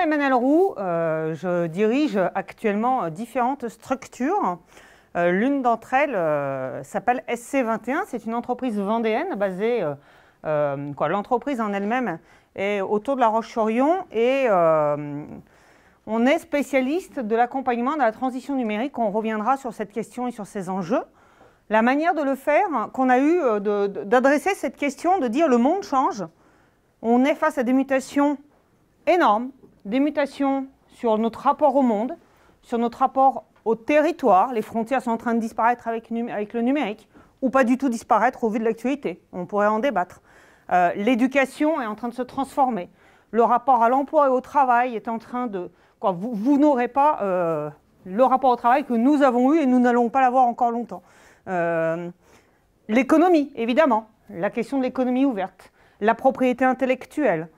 Emmanuel Roux, euh, je dirige actuellement euh, différentes structures. Euh, l'une d'entre elles s'appelle SC21, c'est une entreprise vendéenne basée, l'entreprise en elle-même est autour de la roche sur et on est spécialiste de l'accompagnement de la transition numérique, on reviendra sur cette question et sur ces enjeux. La manière de le faire, qu'on a eu d'adresser cette question, de dire le monde change, on est face à des mutations énormes des mutations sur notre rapport au monde, sur notre rapport au territoire. Les frontières sont en train de disparaître avec, le numérique, ou pas du tout disparaître au vu de l'actualité. On pourrait en débattre. Euh, l'éducation est en train de se transformer. Le rapport à l'emploi et au travail est en train de... Quoi, vous, n'aurez pas euh, le rapport au travail que nous avons eu et nous n'allons pas l'avoir encore longtemps. Euh, l'économie, évidemment. La question de l'économie ouverte. La propriété intellectuelle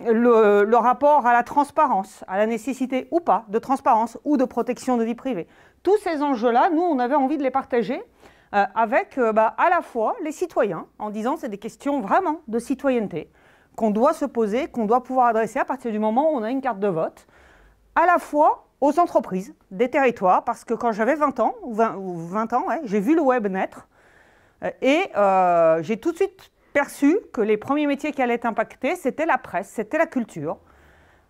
le, rapport à la transparence, à la nécessité ou pas de transparence ou de protection de vie privée. Tous ces enjeux-là, nous, on avait envie de les partager euh, avec euh, bah, à la fois les citoyens, en disant c'est des questions vraiment de citoyenneté qu'on doit se poser, qu'on doit pouvoir adresser à partir du moment où on a une carte de vote, à la fois aux entreprises des territoires, parce que quand j'avais 20 ans, 20, ans, j'ai vu le web naître, euh, et j'ai tout de suite perçu que les premiers métiers qui allaient être impactés, c'était la presse, c'était la culture.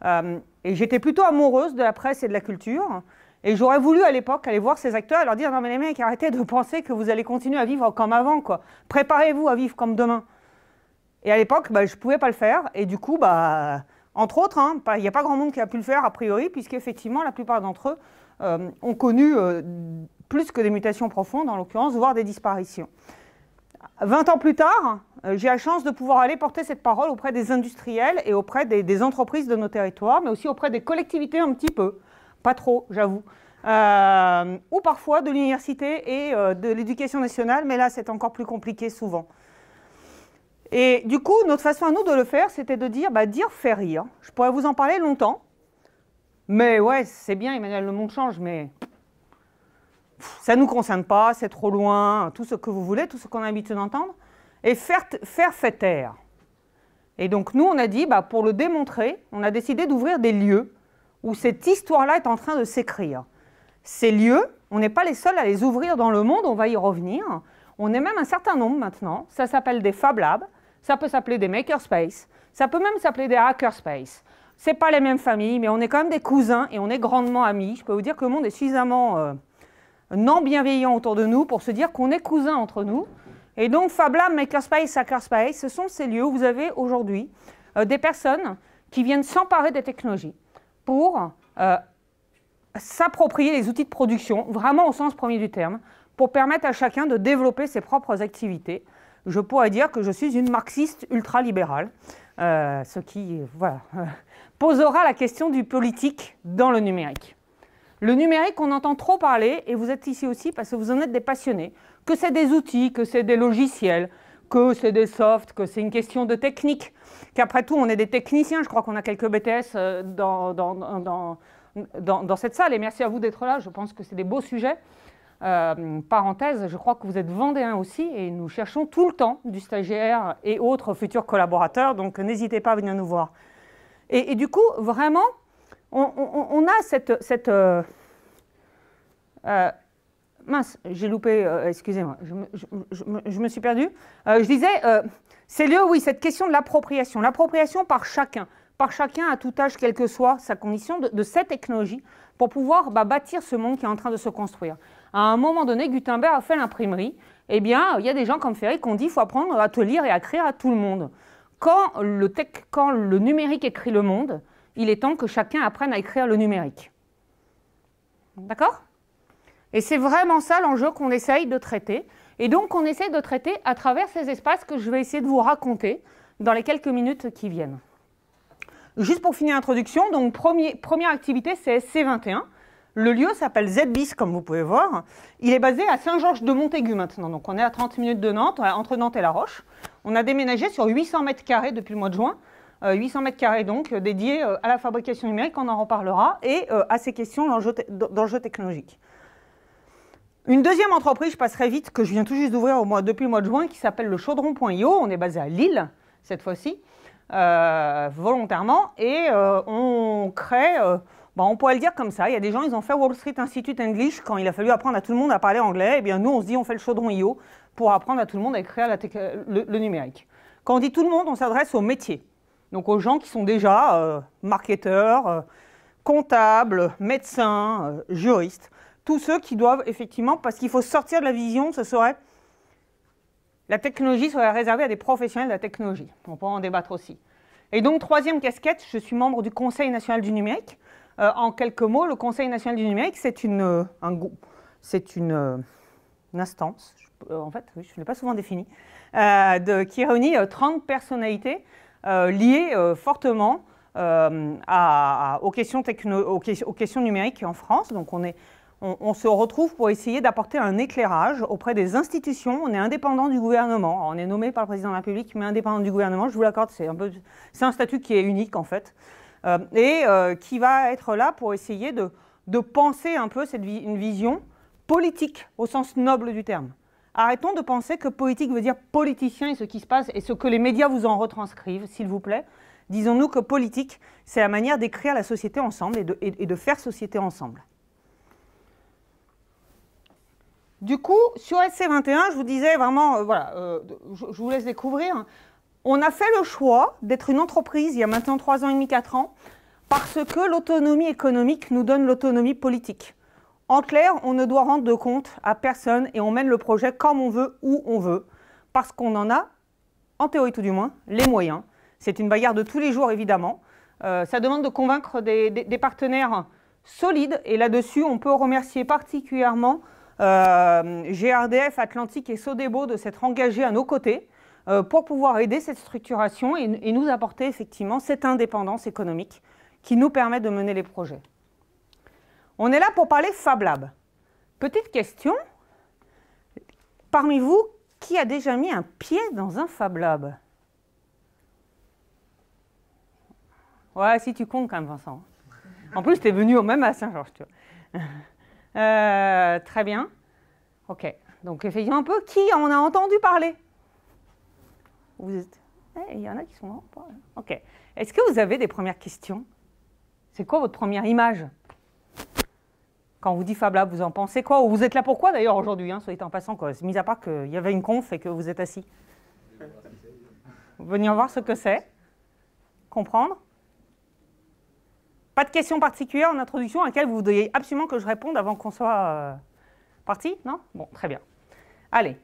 Euh, et j'étais plutôt amoureuse de la presse et de la culture. Et j'aurais voulu à l'époque aller voir ces acteurs et leur dire non mais les mecs, arrêtez de penser que vous allez continuer à vivre comme avant quoi. Préparez-vous à vivre comme demain. Et à l'époque, bah, je ne pouvais pas le faire. Et du coup, bah, entre autres, hein, il n'y a pas grand monde qui a pu le faire a priori, puisqu'effectivement, la plupart d'entre eux euh, ont connu euh, plus que des mutations profondes, en l'occurrence, voire des disparitions. 20 ans plus tard, euh, j'ai la chance de pouvoir aller porter cette parole auprès des industriels et auprès des, entreprises de nos territoires, mais aussi auprès des collectivités un petit peu, pas trop, j'avoue, euh, ou parfois de l'université et euh, de l'éducation nationale, mais là c'est encore plus compliqué souvent. Et du coup, notre façon à nous de le faire, c'était de dire, bah, dire faire rire. Je pourrais vous en parler longtemps, mais ouais, c'est bien, Emmanuel, le monde change, mais ça ne nous concerne pas, c'est trop loin, tout ce que vous voulez, tout ce qu'on a l'habitude d'entendre et faire, faire fait taire. Et donc nous, on a dit, bah, pour le démontrer, on a décidé d'ouvrir des lieux où cette histoire-là est en train de s'écrire. Ces lieux, on n'est pas les seuls à les ouvrir dans le monde, on va y revenir. On est même un certain nombre maintenant. Ça s'appelle des Fab Labs, ça peut s'appeler des Makerspace, ça peut même s'appeler des Hackerspace. C'est pas les mêmes familles, mais on est quand même des cousins et on est grandement amis. Je peux vous dire que le monde est suffisamment euh, non bienveillant autour de nous pour se dire qu'on est cousins entre nous. Et donc FabLab, Lab, Makerspace, Hackerspace, ce sont ces lieux où vous avez aujourd'hui euh, des personnes qui viennent s'emparer des technologies pour euh, s'approprier les outils de production, vraiment au sens premier du terme, pour permettre à chacun de développer ses propres activités. Je pourrais dire que je suis une marxiste ultralibérale, euh, ce qui posera la question du politique dans le numérique. Le numérique, on entend trop parler, et vous êtes ici aussi parce que vous en êtes des passionnés que c'est des outils, que c'est des logiciels, que c'est des softs, que c'est une question de technique, qu'après tout, on est des techniciens. Je crois qu'on a quelques BTS euh, dans, dans, dans, cette salle. Et merci à vous d'être là. Je pense que c'est des beaux sujets. Euh, parenthèse, je crois que vous êtes vendéens aussi et nous cherchons tout le temps du stagiaire et autres futurs collaborateurs, donc n'hésitez pas à venir nous voir. Et, du coup, vraiment, on, a cette, cette euh, mince, j'ai loupé, euh, excusez-moi, je, me suis perdue. Euh, je disais, euh, c'est lieu, oui, cette question de l'appropriation, l'appropriation par chacun, par chacun à tout âge, quelle que soit sa condition, de, cette technologie, pour pouvoir bah, bâtir ce monde qui est en train de se construire. À un moment donné, Gutenberg a fait l'imprimerie, eh bien, il y a des gens comme Ferry qui ont dit, il faut apprendre à te lire et à écrire à tout le monde. quand le numérique écrit le monde, il est temps que chacun apprenne à écrire le numérique. D'accord et c'est vraiment ça l'enjeu qu'on essaye de traiter. Et donc, on essaye de traiter à travers ces espaces que je vais essayer de vous raconter dans les quelques minutes qui viennent. Juste pour finir l'introduction, donc première activité, c'est SC21. Le lieu s'appelle ZBIS, comme vous pouvez voir. Il est basé à Saint-Georges-de-Montaigu maintenant. Donc, on est à 30 minutes de Nantes, euh, entre Nantes et La Roche. On a déménagé sur 800 m carrés depuis le mois de juin. 800 euh, m carrés donc euh, dédiés à la fabrication numérique, on en reparlera, et à ces questions d'enjeux technologiques. Une deuxième entreprise, je passerai vite, que je viens tout juste d'ouvrir depuis le mois de juin, qui s'appelle le chaudron.io. On est basé à Lille, cette fois-ci, euh, volontairement. Et euh, on crée, euh, bah, on pourrait le dire comme ça, il y a des gens, ils ont fait Wall Street Institute English quand il a fallu apprendre à tout le monde à parler anglais. et eh bien, nous, on se dit, on fait le chaudron.io pour apprendre à tout le monde à écrire le, le, numérique. Quand on dit tout le monde, on s'adresse aux métiers. Donc aux gens qui sont déjà marketeurs, comptables, médecins, juristes tous ceux qui doivent effectivement, parce qu'il faut sortir de la vision, ce serait la technologie serait réservée à des professionnels de la technologie. On peut en débattre aussi. Et donc, troisième casquette, je suis membre du Conseil national du numérique. Euh, en quelques mots, le Conseil national du numérique, c'est une, euh, un, une, euh, une, instance, en fait, je ne l'ai pas souvent définie, qui réunit 30 personnalités liées fortement aux, questions aux questions numériques en France. Donc, on est on, se retrouve pour essayer d'apporter un éclairage auprès des institutions. On est indépendant du gouvernement. on est nommé par le président de la République, mais indépendant du gouvernement, je vous l'accorde, c'est un, statut qui est unique en fait, euh, et euh, qui va être là pour essayer de, penser un peu cette une vision politique au sens noble du terme. Arrêtons de penser que politique veut dire politicien et ce qui se passe et ce que les médias vous en retranscrivent, s'il vous plaît. Disons-nous que politique, c'est la manière d'écrire la société ensemble et de faire société ensemble. Du coup, sur SC21, je vous disais vraiment, euh, voilà, euh, je, vous laisse découvrir. On a fait le choix d'être une entreprise il y a maintenant 3 ans et demi, 4 ans, parce que l'autonomie économique nous donne l'autonomie politique. En clair, on ne doit rendre de compte à personne et on mène le projet comme on veut, où on veut, parce qu'on en a, en théorie tout du moins, les moyens. C'est une bagarre de tous les jours, évidemment. Euh, ça demande de convaincre des partenaires solides et là-dessus, on peut remercier particulièrement euh, GRDF, Atlantique et Sodebo de s'être engagés à nos côtés euh, pour pouvoir aider cette structuration et, nous apporter effectivement cette indépendance économique qui nous permet de mener les projets. On est là pour parler Fab Lab. Petite question, parmi vous, qui a déjà mis un pied dans un Fab Lab Ouais, si tu comptes quand même, Vincent. En plus, tu es venu au même à Saint-Georges, hein, tu vois. Euh, très bien. OK. Donc, effectivement, un peu, qui on a entendu parler Vous êtes... Eh, il y en a qui sont OK. Est-ce que vous avez des premières questions C'est quoi votre première image Quand vous dit Fab Lab, vous en pensez quoi Ou vous êtes là pourquoi d'ailleurs aujourd'hui, hein, en passant, quoi. mis à part qu'il y avait une conf et que vous êtes assis. Venir voir ce que c'est, comprendre, pas de question particulière en introduction à laquelle vous voudriez absolument que je réponde avant qu'on soit euh, parti Non Bon, très bien. Allez.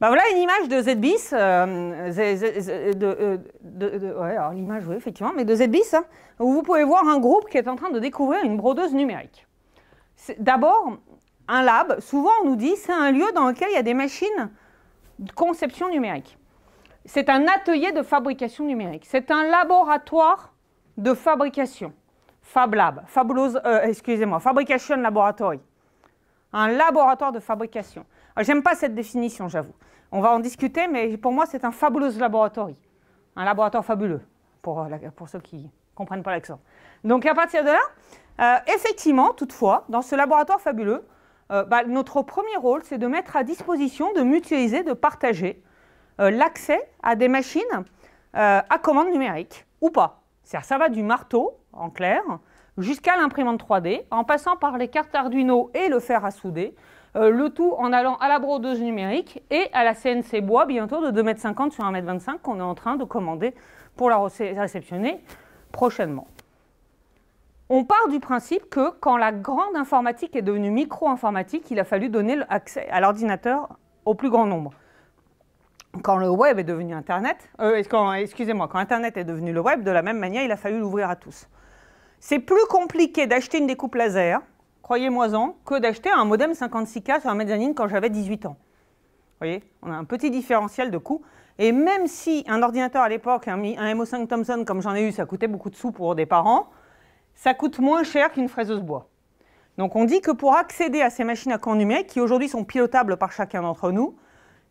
Bah, voilà une image de ZBIS. Euh, euh, l'image, oui, effectivement, mais de ZBIS, hein, où vous pouvez voir un groupe qui est en train de découvrir une brodeuse numérique. D'abord, un lab, souvent on nous dit c'est un lieu dans lequel il y a des machines de conception numérique. C'est un atelier de fabrication numérique. C'est un laboratoire de fabrication. Fab Lab, Fabulous, euh, excusez-moi, Fabrication Laboratory. Un laboratoire de fabrication. Ah, j'aime pas cette définition, j'avoue. On va en discuter, mais pour moi, c'est un Fabulous Laboratory. Un laboratoire fabuleux, pour, euh, pour ceux qui comprennent pas l'accent. Donc, à partir de là, euh, effectivement, toutefois, dans ce laboratoire fabuleux, bah, notre premier rôle, c'est de mettre à disposition, de mutualiser, de partager l'accès à des machines à commande numérique, ou pas. C'est-à-dire Ça va du marteau en clair, jusqu'à l'imprimante 3D, en passant par les cartes Arduino et le fer à souder, euh, le tout en allant à la brodeuse numérique et à la CNC bois bientôt de 2,50 m sur 1,25 m qu'on est en train de commander pour la réceptionner prochainement. On part du principe que quand la grande informatique est devenue micro-informatique, il a fallu donner accès à l'ordinateur au plus grand nombre. Quand le web est devenu Internet, euh, excusez-moi, quand Internet est devenu le web, de la même manière, il a fallu l'ouvrir à tous. C'est plus compliqué d'acheter une découpe laser, croyez-moi-en, que d'acheter un modem 56K sur un mezzanine quand j'avais 18 ans. Vous voyez, on a un petit différentiel de coût. Et même si un ordinateur à l'époque, un, MO5 Thomson comme j'en ai eu, ça coûtait beaucoup de sous pour des parents, ça coûte moins cher qu'une fraiseuse bois. Donc on dit que pour accéder à ces machines à camp numérique, qui aujourd'hui sont pilotables par chacun d'entre nous,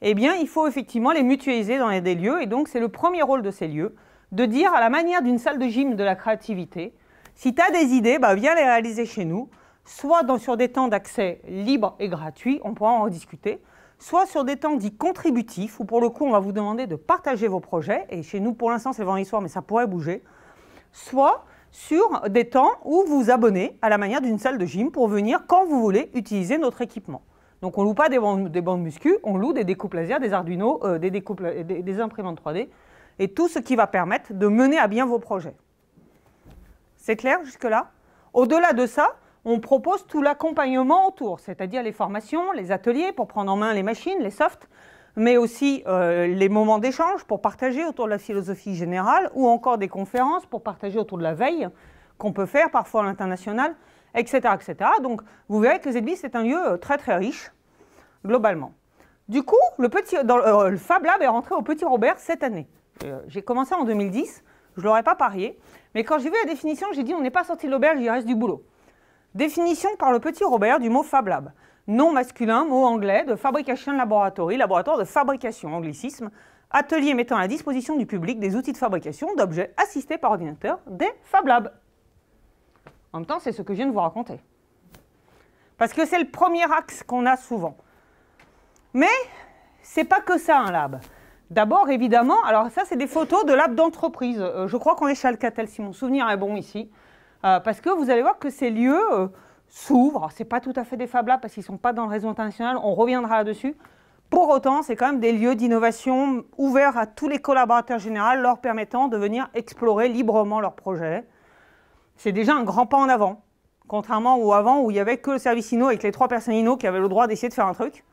eh bien il faut effectivement les mutualiser dans des lieux. Et donc c'est le premier rôle de ces lieux, de dire à la manière d'une salle de gym de la créativité, si tu as des idées, bah, viens les réaliser chez nous, soit sur des temps d'accès libre et gratuit, on pourra en discuter, soit sur des temps dits contributifs, où pour le coup, on va vous demander de partager vos projets, et chez nous, pour l'instant, c'est vendredi soir, mais ça pourrait bouger, soit sur des temps où vous abonnez à la manière d'une salle de gym pour venir, quand vous voulez, utiliser notre équipement. Donc on ne loue pas des bandes, muscu, on loue des découpes laser, des Arduino, euh, des, des imprimantes 3D, et tout ce qui va permettre de mener à bien vos projets. C'est clair jusque-là Au-delà de ça, on propose tout l'accompagnement autour, c'est-à-dire les formations, les ateliers pour prendre en main les machines, les softs, mais aussi euh, les moments d'échange pour partager autour de la philosophie générale ou encore des conférences pour partager autour de la veille qu'on peut faire parfois à l'international, etc., etc. Donc vous verrez que ZBIS est c'est un lieu euh, très très riche globalement. Du coup, le, petit, euh, le Fab Lab est rentré au Petit Robert cette année. J'ai commencé en 2010, je ne l'aurais pas parié. Mais quand j'ai vu la définition, j'ai dit on n'est pas sorti de l'auberge, il reste du boulot. Définition par le petit Robert du mot Fab Lab. Nom masculin, mot anglais, de fabrication laboratory, laboratoire de fabrication, anglicisme, atelier mettant à disposition du public des outils de fabrication d'objets assistés par ordinateur, des Fab Labs. En même temps, c'est ce que je viens de vous raconter. Parce que c'est le premier axe qu'on a souvent. Mais c'est pas que ça un lab. D'abord, évidemment, alors ça, c'est des photos de l'app d'entreprise. Euh, je crois qu'on est chez Alcatel, si mon souvenir est bon ici. Euh, parce que vous allez voir que ces lieux euh, s'ouvrent. Ce n'est pas tout à fait des Fab parce qu'ils ne sont pas dans le réseau international. On reviendra là-dessus. Pour autant, c'est quand même des lieux d'innovation ouverts à tous les collaborateurs généraux, leur permettant de venir explorer librement leurs projets. C'est déjà un grand pas en avant, contrairement au avant où il n'y avait que le service INO avec les trois personnes INO qui avaient le droit d'essayer de faire un truc.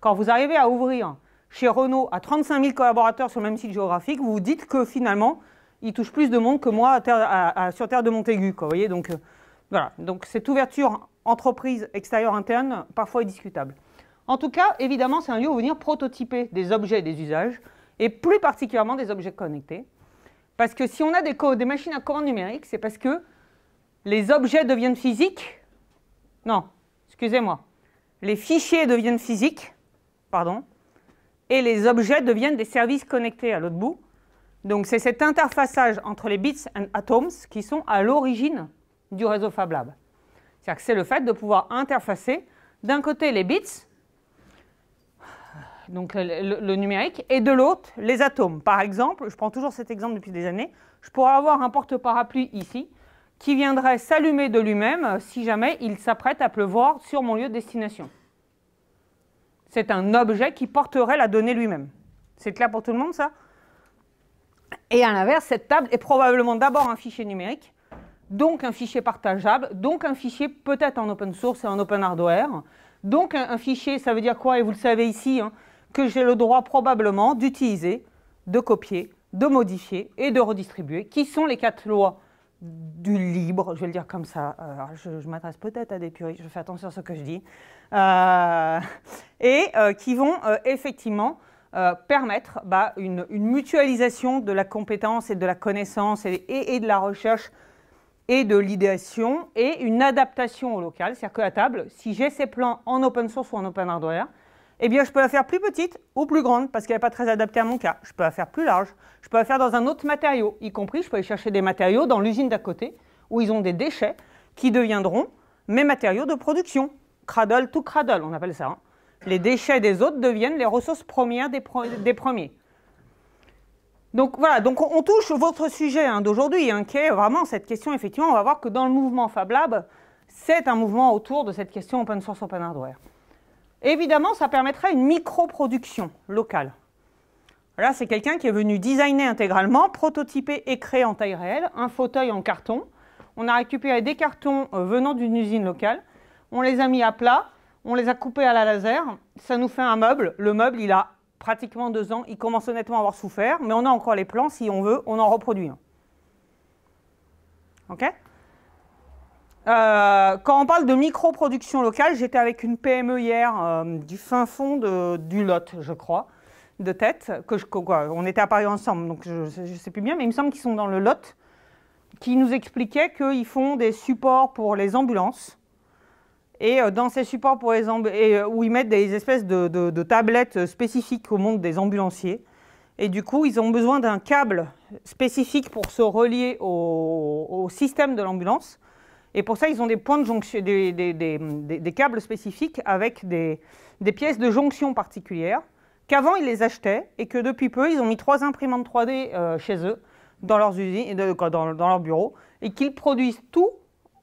Quand vous arrivez à ouvrir chez Renault à 35 000 collaborateurs sur le même site géographique, vous vous dites que finalement, il touche plus de monde que moi sur Terre de Montaigu. voyez donc, euh, voilà. donc cette ouverture entreprise extérieure-interne, parfois est discutable. En tout cas, évidemment, c'est un lieu où venir prototyper des objets et des usages, et plus particulièrement des objets connectés. Parce que si on a des, des machines à courant numérique, c'est parce que les objets deviennent physiques. Non, excusez-moi. Les fichiers deviennent physiques, pardon, et les objets deviennent des services connectés à l'autre bout. Donc c'est cet interfaçage entre les bits et atoms qui sont à l'origine du réseau FabLab. C'est-à-dire que c'est le fait de pouvoir interfacer d'un côté les bits, donc le numérique, et de l'autre les atomes. Par exemple, je prends toujours cet exemple depuis des années, je pourrais avoir un porte-parapluie ici qui viendrait s'allumer de lui-même si jamais il s'apprête à pleuvoir sur mon lieu de destination c'est un objet qui porterait la donnée lui-même. C'est clair pour tout le monde, ça Et à l'inverse, cette table est probablement d'abord un fichier numérique, donc un fichier partageable, donc un fichier peut-être en open source et en open hardware. Donc un, fichier, ça veut dire quoi Et vous le savez ici, hein, que j'ai le droit probablement d'utiliser, de copier, de modifier et de redistribuer, qui sont les quatre lois du libre, je vais le dire comme ça. Euh, je, m'adresse peut-être à des puristes, je fais attention à ce que je dis. Euh, et euh, qui vont effectivement permettre bah, une, mutualisation de la compétence et de la connaissance et, de la recherche et de l'idéation et une adaptation au local. C'est-à-dire qu'à table, si j'ai ces plans en open source ou en open hardware, eh bien, je peux la faire plus petite ou plus grande parce qu'elle n'est pas très adaptée à mon cas. Je peux la faire plus large. Je peux la faire dans un autre matériau, y compris je peux aller chercher des matériaux dans l'usine d'à côté où ils ont des déchets qui deviendront mes matériaux de production. Cradle to cradle, on appelle ça. Hein. Les déchets des autres deviennent les ressources premières des, premiers. Donc voilà, donc on, touche votre sujet hein, d'aujourd'hui, hein, qui est vraiment cette question, effectivement, on va voir que dans le mouvement Fab Lab, c'est un mouvement autour de cette question open source, open hardware. Évidemment, ça permettrait une micro-production locale. Là, c'est quelqu'un qui est venu designer intégralement, prototyper et créer en taille réelle un fauteuil en carton. On a récupéré des cartons euh, venant d'une usine locale, on les a mis à plat, on les a coupés à la laser, ça nous fait un meuble. Le meuble, il a pratiquement deux ans, il commence honnêtement à avoir souffert, mais on a encore les plans, si on veut, on en reproduit OK euh, quand on parle de micro-production locale, j'étais avec une PME hier euh, du fin fond du Lot, je crois, de tête. Que on était à Paris ensemble, donc je ne sais plus bien, mais il me semble qu'ils sont dans le Lot, qui nous expliquaient qu'ils font des supports pour les ambulances. Et euh, dans ces supports pour les et, où ils mettent des espèces de, tablettes spécifiques au monde des ambulanciers. Et du coup, ils ont besoin d'un câble spécifique pour se relier au système de l'ambulance. Et pour ça, ils ont des points de jonction, des, câbles spécifiques avec des, pièces de jonction particulières qu'avant ils les achetaient et que depuis peu ils ont mis trois imprimantes 3D euh, chez eux dans leurs usines, dans, leur bureau et qu'ils produisent tout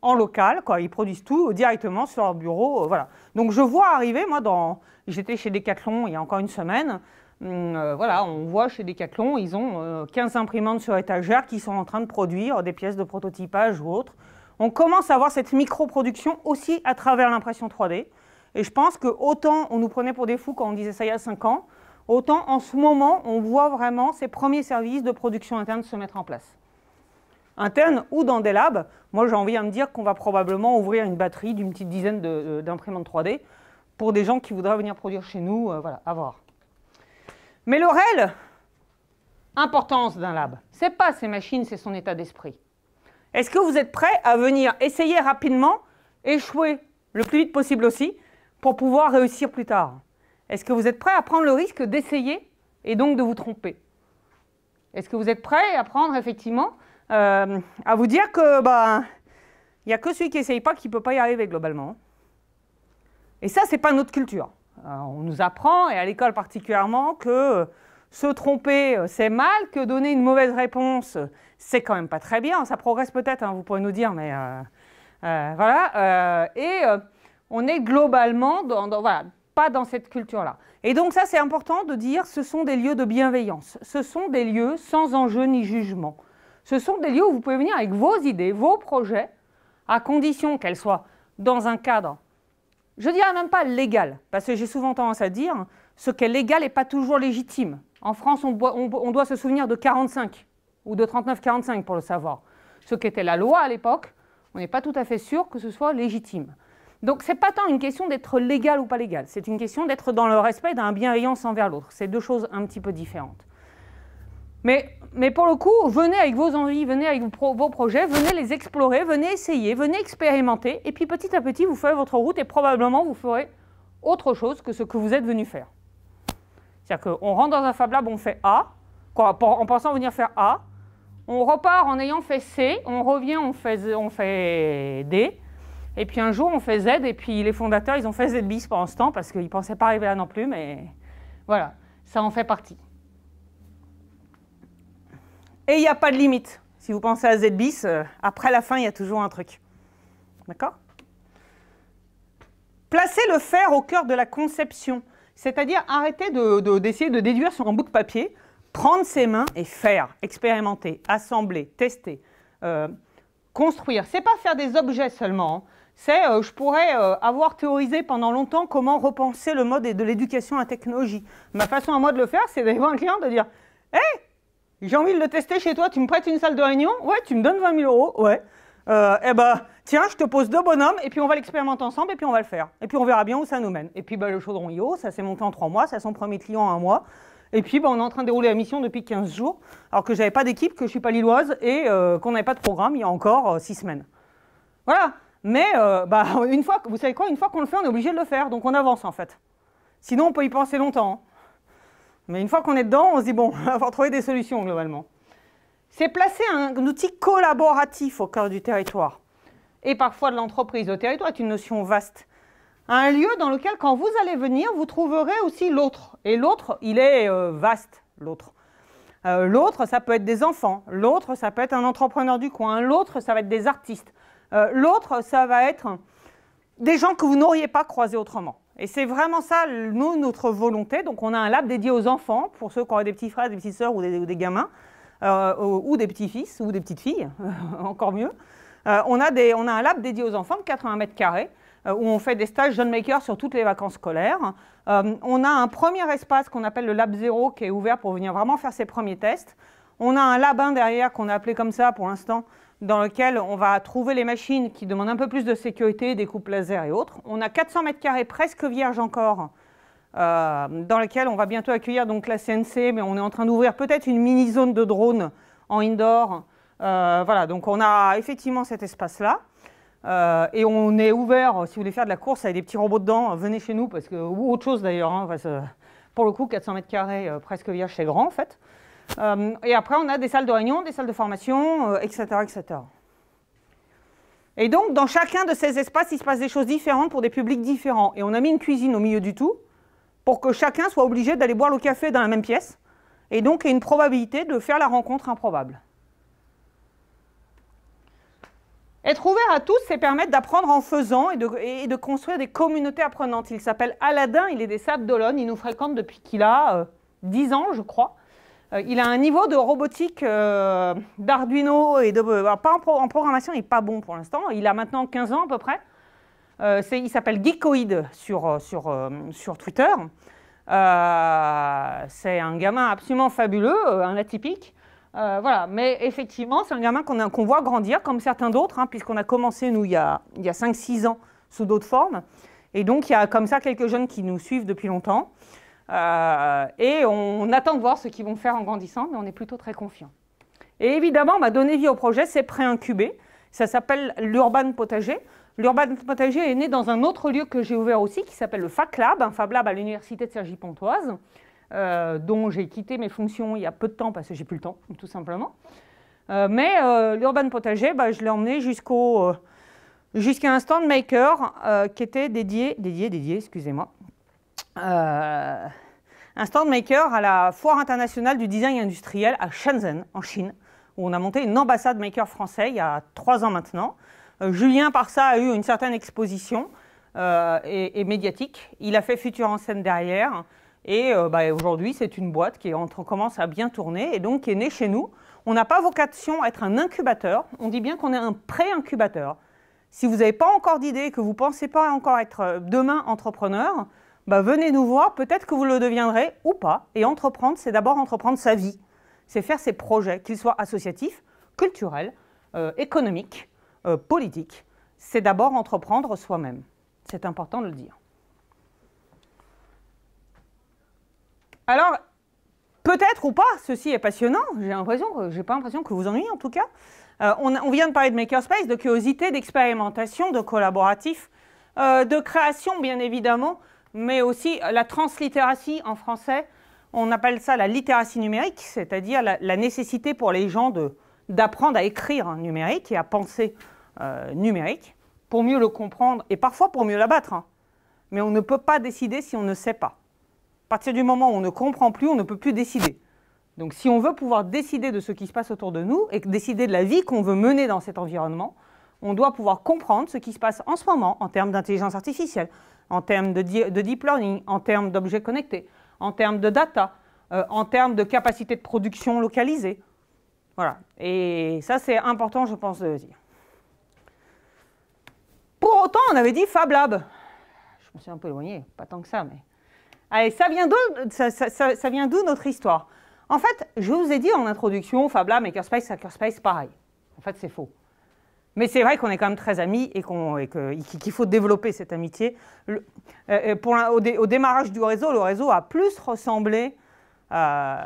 en local, quoi. ils produisent tout euh, directement sur leur bureau, euh, voilà. Donc je vois arriver, moi, dans, j'étais chez Decathlon il y a encore une semaine, hum, voilà, on voit chez Decathlon, ils ont 15 imprimantes sur étagère qui sont en train de produire des pièces de prototypage ou autre on commence à voir cette micro-production aussi à travers l'impression 3D. Et je pense que autant on nous prenait pour des fous quand on disait ça il y a 5 ans, autant en ce moment, on voit vraiment ces premiers services de production interne se mettre en place. Interne ou dans des labs, moi j'ai envie de me dire qu'on va probablement ouvrir une batterie d'une petite dizaine euh, d'imprimantes 3D pour des gens qui voudraient venir produire chez nous, euh, voilà, à voir. Mais le réel, importance d'un lab, c'est pas ses machines, c'est son état d'esprit. Est-ce que vous êtes prêt à venir essayer rapidement, échouer le plus vite possible aussi, pour pouvoir réussir plus tard Est-ce que vous êtes prêt à prendre le risque d'essayer et donc de vous tromper Est-ce que vous êtes prêt à prendre effectivement, euh, à vous dire que ben, il y n'y a que celui qui n'essaye pas qui ne peut pas y arriver globalement hein Et ça, ce n'est pas notre culture. Euh, on nous apprend, et à l'école particulièrement, que se tromper, euh, c'est mal, que donner une mauvaise réponse, c'est quand même pas très bien. Ça progresse peut-être, hein, vous pourrez nous dire, mais euh, euh, voilà. Euh, et on est globalement voilà, pas dans cette culture-là. Et donc ça, c'est important de dire, ce sont des lieux de bienveillance. Ce sont des lieux sans enjeu ni jugement. Ce sont des lieux où vous pouvez venir avec vos idées, vos projets, à condition qu'elles soient dans un cadre, je dirais même pas légal, parce que j'ai souvent tendance à dire, hein, ce qui est légal n'est pas toujours légitime. En France, on doit se souvenir de 45 ou de 39-45 pour le savoir. Ce qu'était la loi à l'époque, on n'est pas tout à fait sûr que ce soit légitime. Donc ce n'est pas tant une question d'être légal ou pas légal, c'est une question d'être dans le respect d'un bienveillance envers l'autre. C'est deux choses un petit peu différentes. Mais, mais, pour le coup, venez avec vos envies, venez avec vos, vos projets, venez les explorer, venez essayer, venez expérimenter, et puis petit à petit, vous ferez votre route et probablement vous ferez autre chose que ce que vous êtes venu faire. C'est-à-dire qu'on rentre dans un Fab Lab, on fait A, en pensant venir faire A, on repart en ayant fait C, on revient, on fait, on fait D, et puis un jour on fait Z, et puis les fondateurs, ils ont fait Z bis pendant ce temps, parce qu'ils ne pensaient pas arriver là non plus, mais voilà, ça en fait partie. Et il n'y a pas de limite. Si vous pensez à Z bis, euh, après la fin, il y a toujours un truc. D'accord Placez le faire au cœur de la conception, c'est-à-dire arrêter d'essayer de, de déduire sur un bout de papier prendre ses mains et faire, expérimenter, assembler, tester, euh, construire. C'est pas faire des objets seulement. Hein. C'est, euh, je pourrais euh, avoir théorisé pendant longtemps comment repenser le mode de l'éducation à la technologie. Ma façon à moi de le faire, c'est d'aller voir un client, de dire, hé, eh, j'ai envie de le tester chez toi, tu me prêtes une salle de réunion Ouais, tu me donnes 20 000 euros Ouais. Euh, eh ben, tiens, je te pose deux bonhommes, et puis on va l'expérimenter ensemble, et puis on va le faire. Et puis on verra bien où ça nous mène. Et puis ben, le chaudron IO, ça s'est monté en trois mois, ça a son premier client en un mois. Et puis, bah, on est en train de dérouler la mission depuis 15 jours, alors que je n'avais pas d'équipe, que je ne suis pas lilloise et euh, qu'on n'avait pas de programme il y a encore 6 euh, semaines. Voilà. Mais euh, bah, une fois, vous savez quoi, une fois qu'on le fait, on est obligé de le faire, donc on avance en fait. Sinon, on peut y penser longtemps. Hein. Mais une fois qu'on est dedans, on se dit, bon, on va trouver des solutions globalement. C'est placer un, outil collaboratif au cœur du territoire et parfois de l'entreprise. au territoire est une notion vaste un lieu dans lequel, quand vous allez venir, vous trouverez aussi l'autre. Et l'autre, il est euh, vaste, l'autre. Euh, l'autre, ça peut être des enfants. L'autre, ça peut être un entrepreneur du coin. L'autre, ça va être des artistes. Euh, l'autre, ça va être des gens que vous n'auriez pas croisés autrement. Et c'est vraiment ça, nous, notre volonté. Donc, on a un lab dédié aux enfants, pour ceux qui ont des petits frères, des petites sœurs ou des, gamins, ou, des petits-fils, ou des petites filles, encore mieux. on, a des, on a un lab dédié aux enfants de 80 mètres carrés, euh, où on fait des stages John Maker sur toutes les vacances scolaires. Euh, on a un premier espace qu'on appelle le Lab 0 qui est ouvert pour venir vraiment faire ses premiers tests. On a un labin derrière qu'on a appelé comme ça pour l'instant, dans lequel on va trouver les machines qui demandent un peu plus de sécurité, des coupes laser et autres. On a 400 mètres carrés presque vierges encore, euh, dans lequel on va bientôt accueillir donc la CNC, mais on est en train d'ouvrir peut-être une mini zone de drones en indoor. voilà, donc on a effectivement cet espace-là. Euh, et on est ouvert, si vous voulez faire de la course avec des petits robots dedans, venez chez nous, parce que, ou autre chose d'ailleurs, hein, pour le coup, 400 mètres carrés, euh, presque vierge, c'est grand en fait. Euh, et après, on a des salles de réunion, des salles de formation, etc., etc. Et donc, dans chacun de ces espaces, il se passe des choses différentes pour des publics différents. Et on a mis une cuisine au milieu du tout pour que chacun soit obligé d'aller boire le café dans la même pièce. Et donc, il une probabilité de faire la rencontre improbable. Être ouvert à tous, c'est permettre d'apprendre en faisant et de, construire des communautés apprenantes. Il s'appelle Aladdin, il est des Sables d'Olonne, il nous fréquente depuis qu'il a 10 euh, ans, je crois. Euh, il a un niveau de robotique euh, d'Arduino et de... pas en, programmation, il n'est pas bon pour l'instant. Il a maintenant 15 ans à peu près. il s'appelle Geekoid sur, sur, sur Twitter. c'est un gamin absolument fabuleux, un atypique. Euh, voilà, mais effectivement, c'est un gamin qu'on voit grandir, comme certains d'autres, hein, puisqu'on a commencé, nous, il y a, 5-6 ans, sous d'autres formes. Et donc, il y a comme ça quelques jeunes qui nous suivent depuis longtemps. Euh, et on, attend de voir ce qu'ils vont faire en grandissant, mais on est plutôt très confiant. Et évidemment, ma donner vie au projet, c'est pré-incubé. Ça s'appelle l'Urban Potager. L'Urban Potager est né dans un autre lieu que j'ai ouvert aussi, qui s'appelle le Fac un Fab à l'Université de sergy pontoise euh, dont j'ai quitté mes fonctions il y a peu de temps parce que j'ai plus le temps, tout simplement. Euh, mais euh, l'Urban Potager, bah, je l'ai emmené jusqu'au, jusqu'à un stand maker qui était dédié, dédié, dédié, excusez-moi, un stand maker à la Foire internationale du design industriel à Shenzhen, en Chine, où on a monté une ambassade maker français il y a trois ans maintenant. Julien, par a eu une certaine exposition et, médiatique. Il a fait Futur en scène derrière. Et euh, bah, aujourd'hui, c'est une boîte qui entre commence à bien tourner et donc qui est née chez nous. On n'a pas vocation à être un incubateur, on dit bien qu'on est un pré-incubateur. Si vous n'avez pas encore d'idée, que vous ne pensez pas encore être euh, demain entrepreneur, bah, venez nous voir, peut-être que vous le deviendrez ou pas. Et entreprendre, c'est d'abord entreprendre sa vie, c'est faire ses projets, qu'ils soient associatifs, culturels, euh, économiques, politiques. C'est d'abord entreprendre soi-même. C'est important de le dire. Alors, peut-être ou pas, ceci est passionnant. J'ai l'impression, j'ai pas l'impression que vous ennuyez en tout cas. Euh, on, vient de parler de makerspace, de curiosité, d'expérimentation, de collaboratif, euh, de création bien évidemment, mais aussi la translittératie en français. On appelle ça la littératie numérique, c'est-à-dire la, nécessité pour les gens d'apprendre à écrire en numérique et à penser euh, numérique pour mieux le comprendre et parfois pour mieux l'abattre. Hein. Mais on ne peut pas décider si on ne sait pas. À partir du moment où on ne comprend plus, on ne peut plus décider. Donc si on veut pouvoir décider de ce qui se passe autour de nous et décider de la vie qu'on veut mener dans cet environnement, on doit pouvoir comprendre ce qui se passe en ce moment en termes d'intelligence artificielle, en termes de, deep learning, en termes d'objets connectés, en termes de data, euh, en termes de capacité de production localisée. Voilà. Et ça, c'est important, je pense, de le dire. Pour autant, on avait dit Fab Lab. Je me suis un peu éloigné, pas tant que ça, mais... Allez, ça vient d'où notre histoire En fait, je vous ai dit en introduction, Fab Lab, Makerspace, Hackerspace, pareil. En fait, c'est faux. Mais c'est vrai qu'on est quand même très amis et qu'il faut développer cette amitié. Euh, euh, pour au, démarrage du réseau, le réseau a plus ressemblé, euh,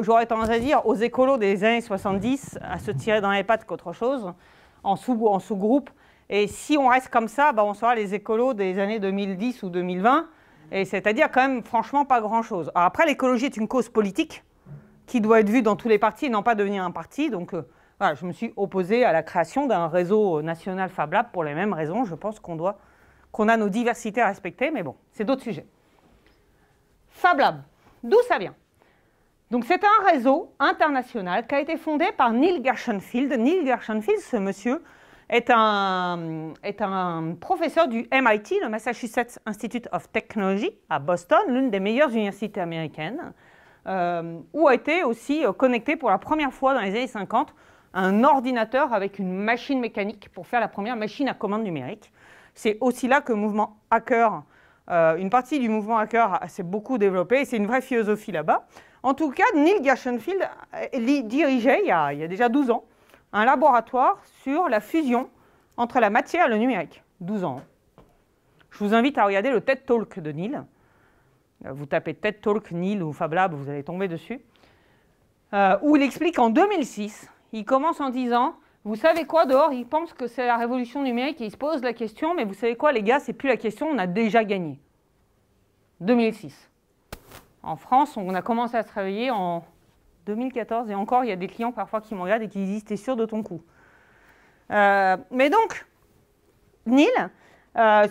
j'aurais tendance à dire, aux écolos des années 70 à se tirer dans les pattes qu'autre chose, en sous, en sous-groupe. Et si on reste comme ça, bah, on sera les écolos des années 2010 ou 2020 et c'est-à-dire quand même, franchement, pas grand-chose. Après, l'écologie est une cause politique qui doit être vue dans tous les partis et non pas devenir un parti. Donc euh, je me suis opposé à la création d'un réseau national Fab pour les mêmes raisons. Je pense qu'on doit, qu'on a nos diversités à respecter, mais bon, c'est d'autres sujets. Fab Lab, d'où ça vient donc c'est un réseau international qui a été fondé par Neil Gershenfield. Neil Gershenfield, ce monsieur est un, est un professeur du MIT, le Massachusetts Institute of Technology, à Boston, l'une des meilleures universités américaines, euh, où a été aussi euh, connecté pour la première fois dans les années 50 un ordinateur avec une machine mécanique pour faire la première machine à commande numérique. C'est aussi là que le mouvement hacker, euh, une partie du mouvement hacker s'est beaucoup développée, et c'est une vraie philosophie là-bas. En tout cas, Neil Gershenfield dirigeait, il y a déjà 12 ans, un laboratoire sur la fusion entre la matière et le numérique. 12 ans. Je vous invite à regarder le TED Talk de Neil. Vous tapez TED Talk Neil ou Fab Lab, vous allez tomber dessus. Euh, où il explique en 2006, il commence en disant vous savez quoi dehors il pense que c'est la révolution numérique et il se pose la question, mais vous savez quoi les gars, c'est plus la question, on a déjà gagné. 2006. En France, on a commencé à travailler en 2014, et encore, il y a des clients parfois qui me regardent et qui disent T'es sûr de ton coup euh, Mais donc, Neil euh,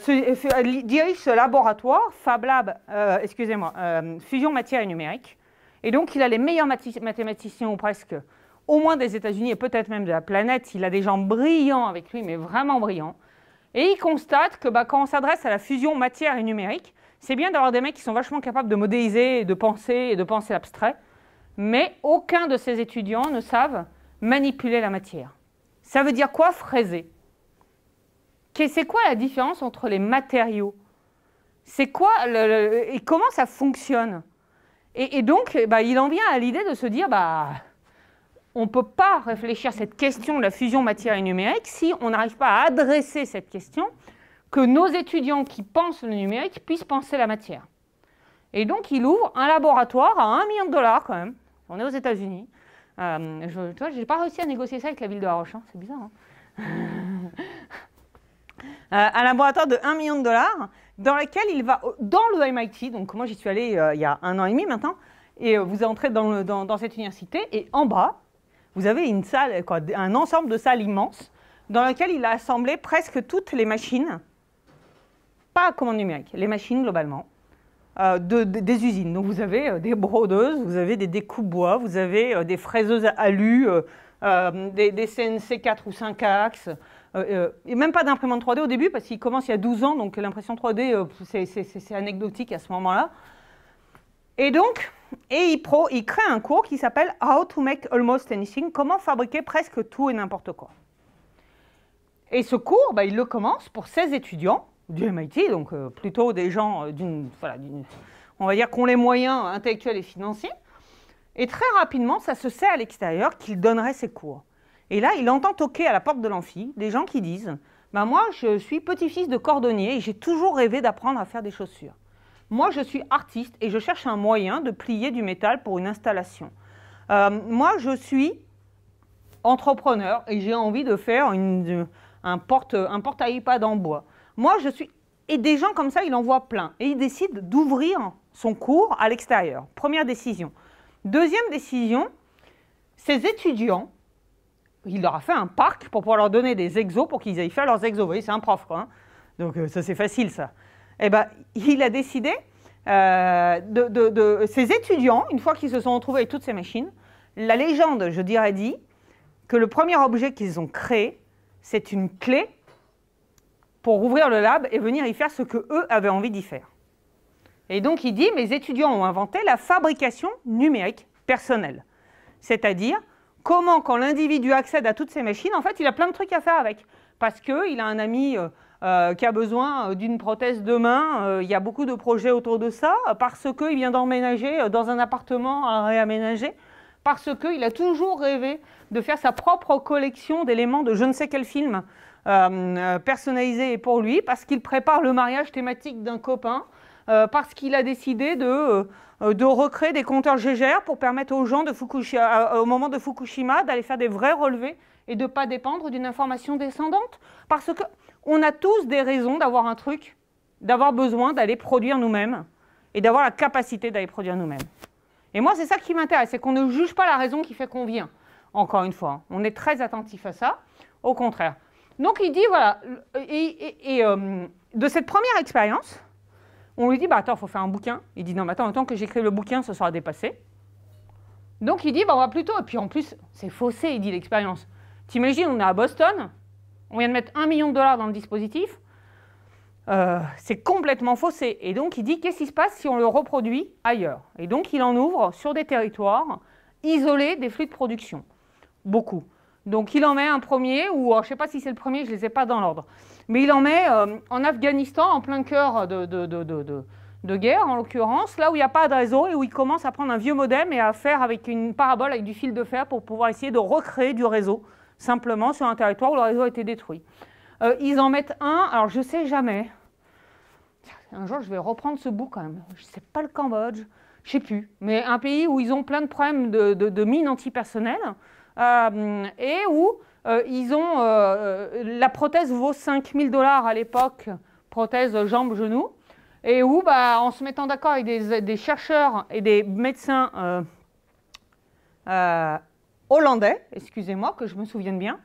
dirige ce laboratoire, Fab Lab, euh, excusez-moi, Fusion Matière et Numérique. Et donc, il a les meilleurs mathématiciens, ou presque, au moins des États-Unis et peut-être même de la planète. Il a des gens brillants avec lui, mais vraiment brillants. Et il constate que bah, quand on s'adresse à la fusion matière et numérique, c'est bien d'avoir des mecs qui sont vachement capables de modéliser, de penser et de penser abstrait mais aucun de ces étudiants ne savent manipuler la matière. Ça veut dire quoi fraiser C'est quoi la différence entre les matériaux C'est quoi et comment ça fonctionne et, donc, eh ben, il en vient à l'idée de se dire, bah, on ne peut pas réfléchir à cette question de la fusion matière et numérique si on n'arrive pas à adresser cette question que nos étudiants qui pensent le numérique puissent penser la matière. Et donc, il ouvre un laboratoire à un million de dollars quand même, on est aux États-Unis. Euh, je, n'ai j'ai pas réussi à négocier ça avec la ville de La Roche. Hein, c'est bizarre. Hein. Euh, un laboratoire de 1 million de dollars dans lequel il va dans le MIT. Donc moi j'y suis allé euh, il y a un an et demi maintenant. Et vous entrez dans, dans, cette université et en bas, vous avez une salle, un ensemble de salles immenses dans laquelle il a assemblé presque toutes les machines, pas à commande numérique, les machines globalement, euh, des usines. Donc vous avez euh, des brodeuses, vous avez des découpes bois, vous avez euh, des fraiseuses à alu, des, CNC 4 ou 5 axes, et même pas d'imprimante 3D au début parce qu'il commence il y a 12 ans, donc l'impression 3D c'est anecdotique à ce moment-là. Et donc, et il, pro, il crée un cours qui s'appelle How to Make Almost Anything, comment fabriquer presque tout et n'importe quoi. Et ce cours, bah, il le commence pour 16 étudiants du MIT, donc euh, plutôt des gens euh, d'une, voilà, on va dire qu'on les moyens intellectuels et financiers. Et très rapidement, ça se sait à l'extérieur qu'il donnerait ses cours. Et là, il entend toquer à la porte de l'amphi des gens qui disent bah, Moi, je suis petit-fils de cordonnier et j'ai toujours rêvé d'apprendre à faire des chaussures. Moi, je suis artiste et je cherche un moyen de plier du métal pour une installation. Euh, moi, je suis entrepreneur et j'ai envie de faire une, un, porte, un porte-iPad en bois. Moi, je suis. Et des gens comme ça, il en voit plein. Et il décide d'ouvrir son cours à l'extérieur. Première décision. Deuxième décision, ses étudiants, il leur a fait un parc pour pouvoir leur donner des exos pour qu'ils aillent faire leurs exos. Vous voyez, c'est un prof, quoi. Hein. Donc, euh, ça, c'est facile, ça. Eh bien, il a décidé euh, de, ses étudiants, une fois qu'ils se sont retrouvés avec toutes ces machines, la légende, je dirais, dit que le premier objet qu'ils ont créé, c'est une clé pour ouvrir le lab et venir y faire ce que eux avaient envie d'y faire. Et donc il dit, mes étudiants ont inventé la fabrication numérique personnelle, c'est-à-dire comment quand l'individu accède à toutes ces machines, en fait, il a plein de trucs à faire avec, parce qu'il a un ami euh, euh, qui a besoin euh, d'une prothèse de main, il y a beaucoup de projets autour de ça, parce qu'il vient d'emménager dans un appartement à réaménager, parce qu'il a toujours rêvé de faire sa propre collection d'éléments de je ne sais quel film, euh, euh, personnalisé pour lui, parce qu'il prépare le mariage thématique d'un copain, euh, parce qu'il a décidé de, de recréer des compteurs GGR pour permettre aux gens de au moment de Fukushima d'aller faire des vrais relevés et de ne pas dépendre d'une information descendante. Parce qu'on a tous des raisons d'avoir un truc, d'avoir besoin d'aller produire nous-mêmes et d'avoir la capacité d'aller produire nous-mêmes. Et moi, c'est ça qui m'intéresse, c'est qu'on ne juge pas la raison qui fait qu'on vient. Encore une fois, on est très attentif à ça. Au contraire, donc il dit, voilà, et, euh, de cette première expérience, on lui dit, bah attends, il faut faire un bouquin. Il dit, non, mais attends, tant que j'écris le bouquin, ce sera dépassé. Donc il dit, bah on va plutôt, et puis en plus, c'est faussé, il dit l'expérience. T'imagines, on est à Boston, on vient de mettre un million de dollars dans le dispositif, euh, c'est complètement faussé. Et donc il dit, qu'est-ce qui se passe si on le reproduit ailleurs Et donc il en ouvre sur des territoires isolés des flux de production. Beaucoup. Donc il en met un premier, ou euh, je ne sais pas si c'est le premier, je ne les ai pas dans l'ordre. Mais il en met euh, en Afghanistan, en plein cœur de, guerre, en l'occurrence, là où il n'y a pas de réseau et où il commence à prendre un vieux modem et à faire avec une parabole, avec du fil de fer pour pouvoir essayer de recréer du réseau, simplement sur un territoire où le réseau a été détruit. Euh, ils en mettent un, alors je ne sais jamais. Un jour, je vais reprendre ce bout quand même. Je ne sais pas le Cambodge, je ne sais plus. Mais un pays où ils ont plein de problèmes de, mines antipersonnelles. Euh, et où euh, ils ont, euh, la prothèse vaut 5000 dollars à l'époque, prothèse jambe-genou, et où, bah, en se mettant d'accord avec des, chercheurs et des médecins hollandais, excusez-moi que je me souvienne bien,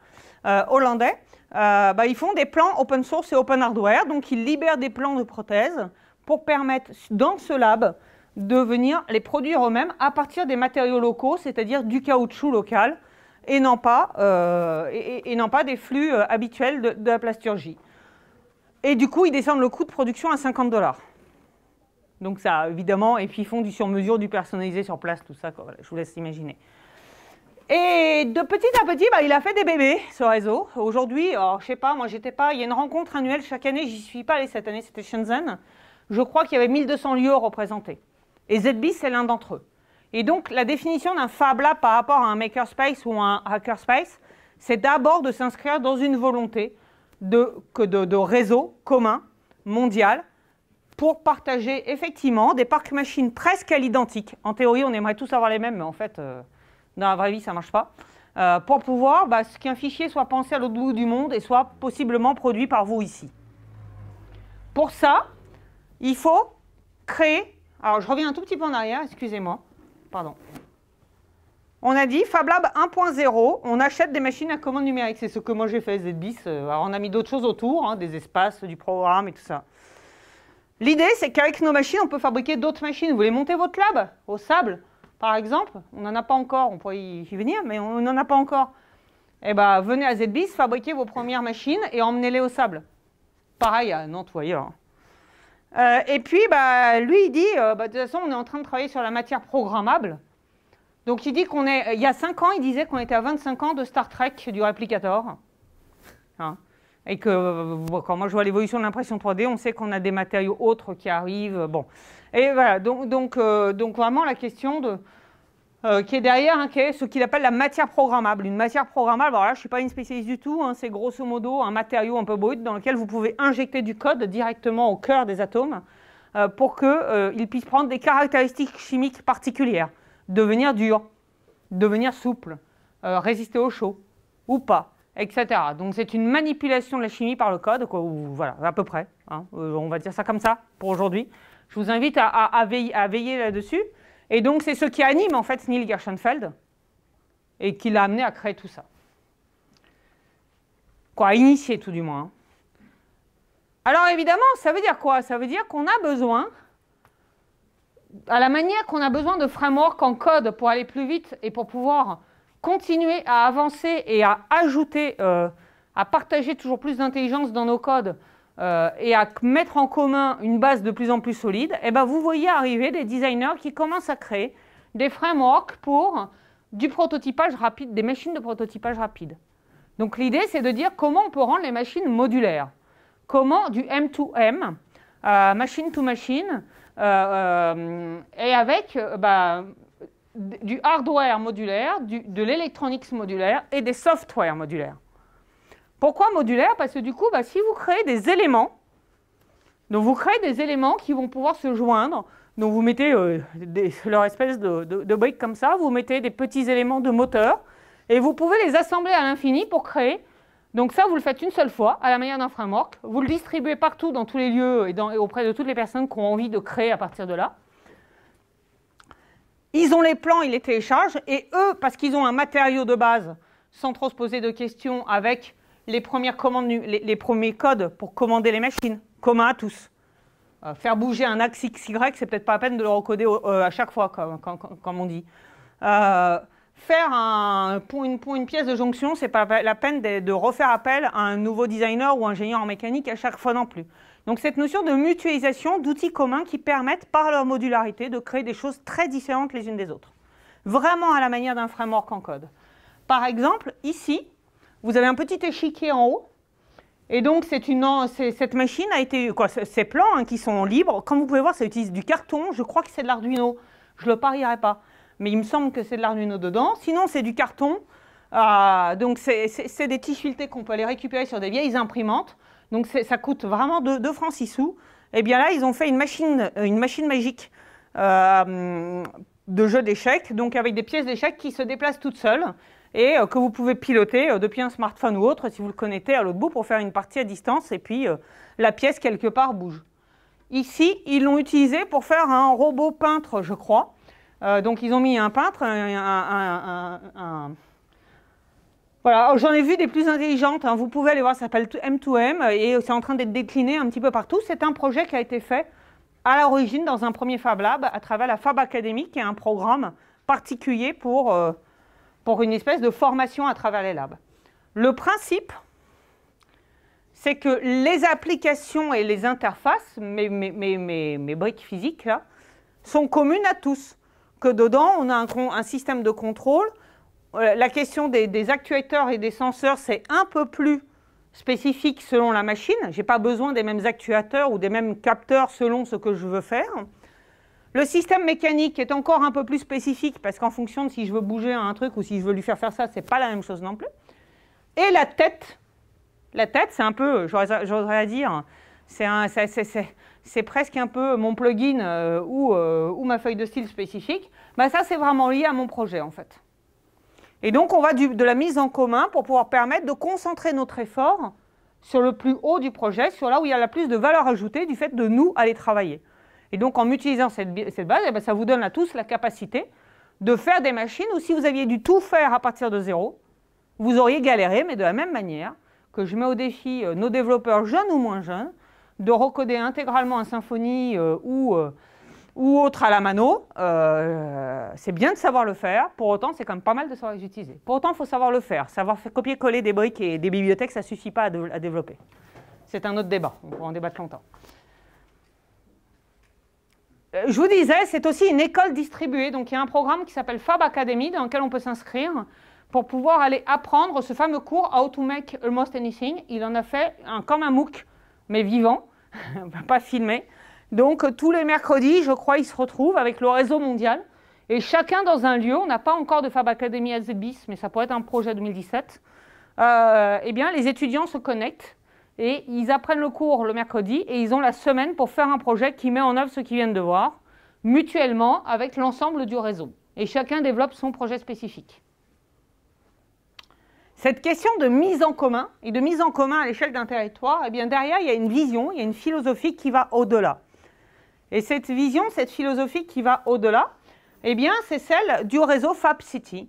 hollandais, bah, ils font des plans open source et open hardware, donc ils libèrent des plans de prothèse pour permettre dans ce lab de venir les produire eux-mêmes à partir des matériaux locaux, c'est-à-dire du caoutchouc local, et non euh, pas, des flux euh, habituels de, la plasturgie. Et du coup, ils descendent le coût de production à 50 dollars. Donc ça, évidemment, et puis ils font du sur-mesure, du personnalisé sur place, tout ça, je vous laisse imaginer. Et de petit à petit, bah, il a fait des bébés, ce réseau. Aujourd'hui, je sais pas, moi j'étais pas, il y a une rencontre annuelle chaque année, j'y suis pas allée cette année, c'était Shenzhen. Je crois qu'il y avait 1200 lieux représentés. Et ZB, c'est l'un d'entre eux. Et donc, la définition d'un Fab Lab par rapport à un makerspace ou un hackerspace, c'est d'abord de s'inscrire dans une volonté de, réseau commun, mondial, pour partager effectivement des parcs machines presque à l'identique. En théorie, on aimerait tous avoir les mêmes, mais en fait, euh, dans la vraie vie, ça ne marche pas. Euh, pour pouvoir bah, qu'un fichier soit pensé à l'autre bout du monde et soit possiblement produit par vous ici. Pour ça, il faut créer... Alors, je reviens un tout petit peu en arrière, excusez-moi. On a dit FabLab 1.0, on achète des machines à commande numérique. C'est ce que moi j'ai fait ZBIS. Euh, on a mis d'autres choses autour, hein, des espaces, du programme et tout ça. L'idée, c'est qu'avec nos machines, on peut fabriquer d'autres machines. Vous voulez monter votre lab au sable, par exemple On n'en a pas encore, on pourrait y venir, mais on n'en a pas encore. Eh bien, venez à ZBIS, fabriquez vos premières machines et emmenez-les au sable. Pareil à Nantes ou hein. Euh, et puis, bah, lui, il dit, euh, bah, de toute façon, on est en train de travailler sur la matière programmable. Donc, il dit qu'on est, il y a 5 ans, il disait qu'on était à 25 ans de Star Trek du réplicator. Hein. et que, euh, quand moi je vois l'évolution de l'impression 3D, on sait qu'on a des matériaux autres qui arrivent. Bon. Et voilà, donc, donc, donc vraiment la question de euh, qui est derrière, hein, qui ce qu'il appelle la matière programmable. Une matière programmable, voilà je ne suis pas une spécialiste du tout, hein, c'est grosso modo un matériau un peu brut dans lequel vous pouvez injecter du code directement au cœur des atomes euh, pour qu'ils euh, puissent prendre des caractéristiques chimiques particulières, devenir dur, devenir souple, euh, résister au chaud ou pas, etc. Donc c'est une manipulation de la chimie par le code, voilà, à peu près. Hein. on va dire ça comme ça pour aujourd'hui. Je vous invite à veiller là-dessus. Et donc, c'est ce qui anime en fait Neil Gershenfeld et qui l'a amené à créer tout ça. Quoi, initier tout du moins. Hein. Alors évidemment, ça veut dire quoi Ça veut dire qu'on a besoin, à la manière qu'on a besoin de framework en code pour aller plus vite et pour pouvoir continuer à avancer et à ajouter, euh, à partager toujours plus d'intelligence dans nos codes, euh, et à mettre en commun une base de plus en plus solide, eh ben vous voyez arriver des designers qui commencent à créer des frameworks pour du prototypage rapide, des machines de prototypage rapide. Donc l'idée, c'est de dire comment on peut rendre les machines modulaires, comment du M2M, euh, machine to machine, euh, et avec bah, du hardware modulaire, de l'électronics modulaire et des softwares modulaires. Pourquoi modulaire Parce que du coup, bah, si vous créez des éléments, donc vous créez des éléments qui vont pouvoir se joindre. Donc vous mettez euh, leur espèce de, de, briques comme ça, vous mettez des petits éléments de moteur, et vous pouvez les assembler à l'infini pour créer. Donc ça, vous le faites une seule fois, à la manière d'un framework. Vous le distribuez partout, dans tous les lieux, et, et auprès de toutes les personnes qui ont envie de créer à partir de là. Ils ont les plans, ils les téléchargent, et eux, parce qu'ils ont un matériau de base, sans trop se poser de questions, avec les, premières commandes, les, premiers codes pour commander les machines, communs à tous. Euh, faire bouger un axe XY, c'est peut-être pas la peine de le recoder euh, à chaque fois, comme, on dit. Euh, faire un, pour, une, pièce de jonction, c'est pas la peine de, refaire appel à un nouveau designer ou ingénieur en mécanique à chaque fois non plus. Donc cette notion de mutualisation d'outils communs qui permettent, par leur modularité, de créer des choses très différentes les unes des autres. Vraiment à la manière d'un framework en code. Par exemple, ici, vous avez un petit échiquier en haut. Et donc, cette machine a été, ces plans hein, qui sont libres, comme vous pouvez voir, ça utilise du carton. Je crois que c'est de l'Arduino. Je ne le parierai pas. Mais il me semble que c'est de l'Arduino dedans. Sinon, c'est du carton. Ah, donc, c'est des tiges qu'on peut aller récupérer sur des vieilles imprimantes. Donc, ça coûte vraiment 2, francs 6 sous. Et eh bien là, ils ont fait une machine, euh, une machine magique euh, de jeu d'échecs, donc avec des pièces d'échecs qui se déplacent toutes seules et euh, que vous pouvez piloter euh, depuis un smartphone ou autre si vous le connectez à l'autre bout pour faire une partie à distance et puis euh, la pièce quelque part bouge. Ici, ils l'ont utilisé pour faire un robot peintre, je crois. donc, ils ont mis un peintre, Voilà, oh, j'en ai vu des plus intelligentes. Hein. Vous pouvez aller voir, ça s'appelle M2M et c'est en train d'être décliné un petit peu partout. C'est un projet qui a été fait à l'origine dans un premier Fab Lab à travers la Fab Academy, qui est un programme particulier pour pour une espèce de formation à travers les labs. Le principe, c'est que les applications et les interfaces, mes, briques physiques, là, sont communes à tous. Que dedans, on a un, système de contrôle. Euh, la question des, des actuateurs et des senseurs, c'est un peu plus spécifique selon la machine. Je n'ai pas besoin des mêmes actuateurs ou des mêmes capteurs selon ce que je veux faire. Le système mécanique est encore un peu plus spécifique parce qu'en fonction de si je veux bouger un truc ou si je veux lui faire faire ça, c'est pas la même chose non plus. Et la tête, la tête, c'est un peu, j'oserais dire, c'est presque un peu mon plugin euh, euh, ou, ma feuille de style spécifique. Bah, ça, c'est vraiment lié à mon projet en fait. Et donc, on va de la mise en commun pour pouvoir permettre de concentrer notre effort sur le plus haut du projet, sur là où il y a la plus de valeur ajoutée du fait de nous aller travailler. Et donc, en utilisant cette, base, eh ben, ça vous donne à tous la capacité de faire des machines où si vous aviez dû tout faire à partir de zéro, vous auriez galéré, mais de la même manière que je mets au défi euh, nos développeurs jeunes ou moins jeunes de recoder intégralement un symphonie euh, euh, ou, autre à la mano. c'est bien de savoir le faire, pour autant c'est quand même pas mal de savoir les utiliser. Pour autant il faut savoir le faire, savoir copier-coller des briques et des bibliothèques ça ne suffit pas à, développer. C'est un autre débat, on va en débattre longtemps. Euh, je vous disais, c'est aussi une école distribuée. Donc, il y a un programme qui s'appelle Fab Academy dans lequel on peut s'inscrire pour pouvoir aller apprendre ce fameux cours How to Make Almost Anything. Il en a fait un, comme un MOOC, mais vivant, pas filmé. Donc, euh, tous les mercredis, je crois, ils se retrouvent avec le réseau mondial. Et chacun dans un lieu, on n'a pas encore de Fab Academy à ZBIS, mais ça pourrait être un projet 2017. Euh, eh bien, les étudiants se connectent et ils apprennent le cours le mercredi et ils ont la semaine pour faire un projet qui met en œuvre ce qu'ils viennent de voir, mutuellement avec l'ensemble du réseau. Et chacun développe son projet spécifique. Cette question de mise en commun et de mise en commun à l'échelle d'un territoire, eh bien derrière, il y a une vision, il y a une philosophie qui va au-delà. Et cette vision, cette philosophie qui va au-delà, eh bien, c'est celle du réseau Fab City.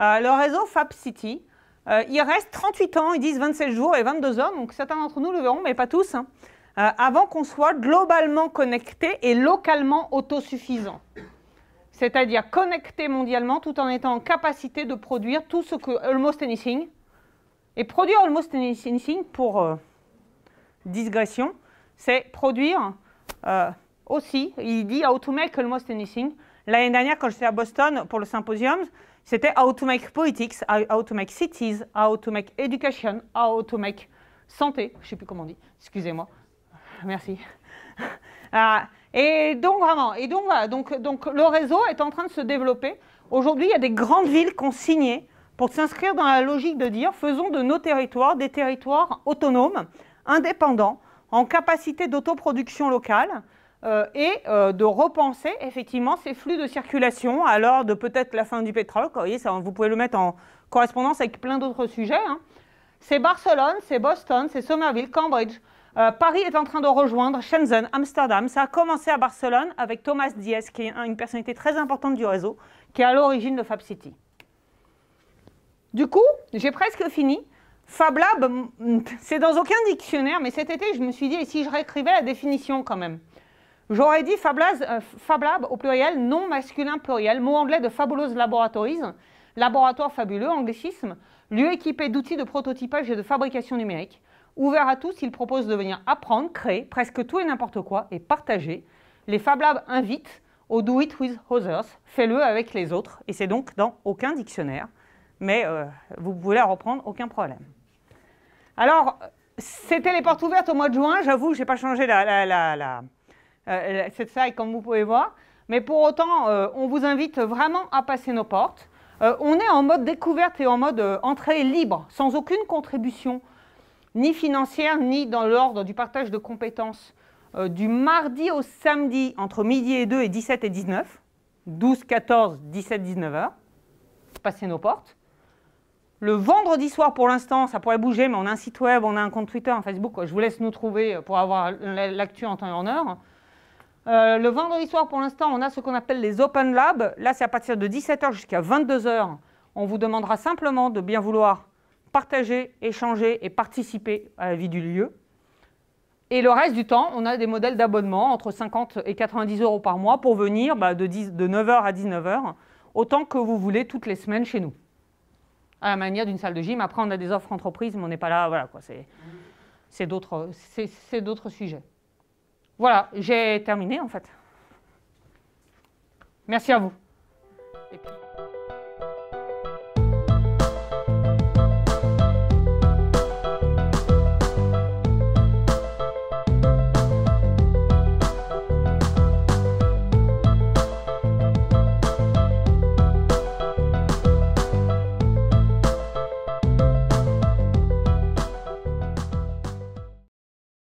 Euh, le réseau Fab City, euh, il reste 38 ans, ils disent 27 jours et 22 hommes, donc certains d'entre nous le verront, mais pas tous, hein. euh, avant qu'on soit globalement connecté et localement autosuffisant. C'est-à-dire connecté mondialement tout en étant en capacité de produire tout ce que Almost Anything, et produire Almost Anything pour euh, digression, c'est produire aussi, il dit How to Make Almost Anything. L'année dernière, quand j'étais à Boston pour le symposium, c'était how to make politics, how to make cities, how to make education, how to make santé. Je ne sais plus comment on dit, excusez-moi. Merci. Ah, et donc vraiment, et donc voilà, donc, donc le réseau est en train de se développer. Aujourd'hui, il y a des grandes villes qui ont signé pour s'inscrire dans la logique de dire faisons de nos territoires des territoires autonomes, indépendants, en capacité d'autoproduction locale, euh, et euh, de repenser effectivement ces flux de circulation à l'heure de peut-être la fin du pétrole. Vous pouvez le mettre en correspondance avec plein d'autres sujets. Hein. C'est Barcelone, c'est Boston, c'est Somerville, Cambridge. Euh, Paris est en train de rejoindre Shenzhen, Amsterdam. Ça a commencé à Barcelone avec Thomas Diaz, qui est une personnalité très importante du réseau, qui est à l'origine de Fab City. Du coup, j'ai presque fini. Fab Lab, c'est dans aucun dictionnaire, mais cet été, je me suis dit, et si je réécrivais la définition quand même J'aurais dit euh, Fab Lab, au pluriel, non masculin pluriel, mot anglais de Fabulous Laboratories, laboratoire fabuleux, anglicisme, lieu équipé d'outils de prototypage et de fabrication numérique. Ouvert à tous, il propose de venir apprendre, créer presque tout et n'importe quoi et partager. Les Fab Labs invitent au Do It With Others, fais-le avec les autres, et c'est donc dans aucun dictionnaire, mais euh, vous pouvez reprendre, aucun problème. Alors, c'était les portes ouvertes au mois de juin, j'avoue, je n'ai pas changé la euh, cette ça, comme vous pouvez voir. Mais pour autant, euh, on vous invite vraiment à passer nos portes. Euh, on est en mode découverte et en mode entrée libre, sans aucune contribution, ni financière, ni dans l'ordre du partage de compétences. du mardi au samedi, entre midi et 2 et 17 et 19, 12, 14, 17, 19 heures, passer nos portes. Le vendredi soir, pour l'instant, ça pourrait bouger, mais on a un site web, on a un compte Twitter, un Facebook. Je vous laisse nous trouver pour avoir l'actu en temps et en heure. Euh, le vendredi soir, pour l'instant, on a ce qu'on appelle les Open Labs. Là, c'est à partir de 17h jusqu'à 22h. On vous demandera simplement de bien vouloir partager, échanger et participer à la vie du lieu. Et le reste du temps, on a des modèles d'abonnement entre 50 et 90 euros par mois pour venir bah, de, 9h à 19h, autant que vous voulez toutes les semaines chez nous. À la manière d'une salle de gym. Après, on a des offres entreprises, mais on n'est pas là. Voilà, quoi. C'est d'autres sujets. Voilà, j'ai terminé en fait. Merci à vous.